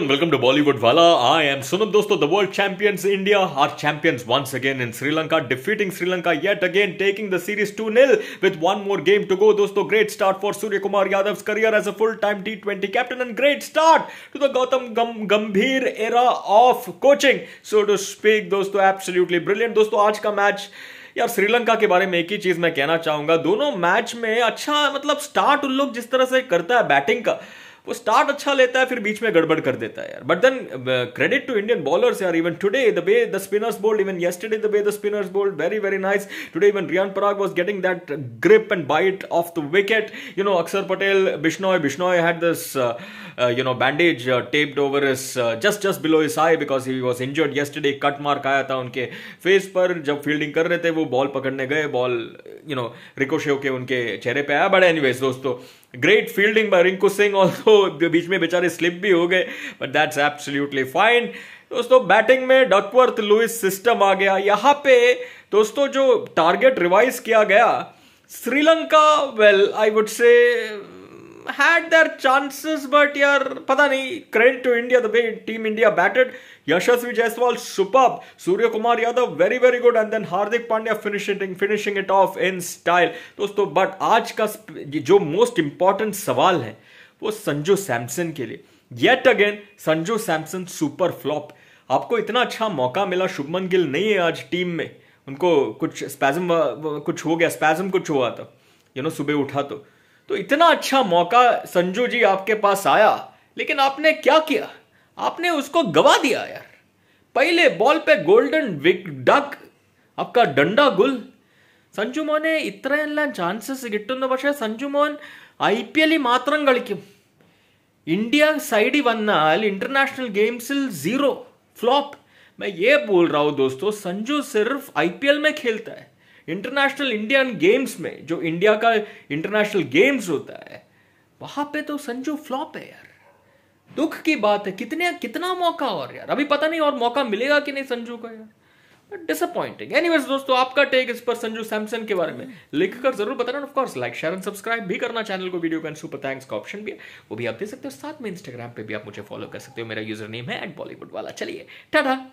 Welcome to Bollywood वाला आई am Sunam दोस्तों the world champions India are champions once again in Sri Lanka defeating Sri Lanka yet again taking the series two nil with one more game to go दोस्तों great start for Surya Kumar Yadav career as a full time T twenty captain and great start to the Gautam Gambhir era of coaching so to speak दोस्तों absolutely brilliant दोस्तों आज का match यार श्रीलंका के बारे में एक ही चीज मैं कहना चाहूंगा दोनों मैच में अच्छा मतलब स्टार्ट उन लोग जिस तरह से करता है बैटिंग का वो स्टार्ट अच्छा लेता है फिर बीच में गड़बड़ कर देता है यार but then credit to Indian bowlers यार even today the way the spinners bowled even yesterday the way the spinners bowled very very nice today even Riyan Parag was getting that grip and bite off the wicket you know Axar Patel Bishnoi Bishnoi had this you know bandage taped over is just just below his eye because he was injured yesterday cut mark आया था उनके face पर जब fielding कर रहे थे वो ball पकड़ने गए बॉल यू नो रिकोशे होके उनके चेहरे पे आया बट एनीवेज दोस्तों great fielding by Rinku Singh also बीच में बेचारे स्लिप भी हो गए बट दैट्स एब्सोल्युटली फाइन दोस्तों बैटिंग में डकवर्थ लुइस सिस्टम आ गया यहाँ पे दोस्तों जो टारगेट रिवाइज किया गया Sri Lanka well I would say had their chances, but yeah, पता नहीं credit to India the way Team India batted. Yashasvi Jaiswal superb, Surya Kumar Yadav very very good, and then Hardik Pandya finishing finishing it off in style. दोस्तों but आज का जो most important सवाल है वो संजू सैमसन के लिए yet again Sanju Samson super flop आपको इतना अच्छा मौका मिला शुभमन गिल नहीं है आज टीम में उनको कुछ स्पैजम कुछ हो गया स्पैजम कुछ हुआ था यू नो सुबह उठा तो तो इतना अच्छा मौका संजू जी आपके पास आया लेकिन आपने क्या किया आपने उसको गवा दिया यार पहले बॉल पे गोल्डन विक डक आपका डंडा गुल संजू मोहन इतना चांसेस കിട്ടുന്നു संजू मोहन മോഹൻ ഐ പി എല്ലിൽ മാത്രം കളിക്കും ഇന്ത്യ സൈഡിൽ इंटरनेशनल गेम्स इल जीरो फ्लॉप मैं ये बोल रहा हूँ दोस्तों संजू सिर्फ आईपीएल में खेलता है इंटरनेशनल इंडियन गेम्स में जो इंडिया का इंटरनेशनल गेम्स होता है वहां पे तो संजू फ्लॉप है यार दुख की बात है कितने कितना मौका और यार अभी पता नहीं और मौका मिलेगा कि नहीं संजू का यार डिसअपॉइंटिंग एनीवेज दोस्तों आपका टेक इस पर संजू सैमसन के बारे में लिखकर जरूर बताना of course like share and subscribe भी करना चैनल को वीडियो का सुपर थैंक्स का ऑप्शन भी है वो भी आप दे सकते हो साथ में इंस्टाग्राम पे भी आप मुझे फॉलो कर सकते हो मेरा यूजर नेम है एट बॉलीवुड वाला चलिए टाटा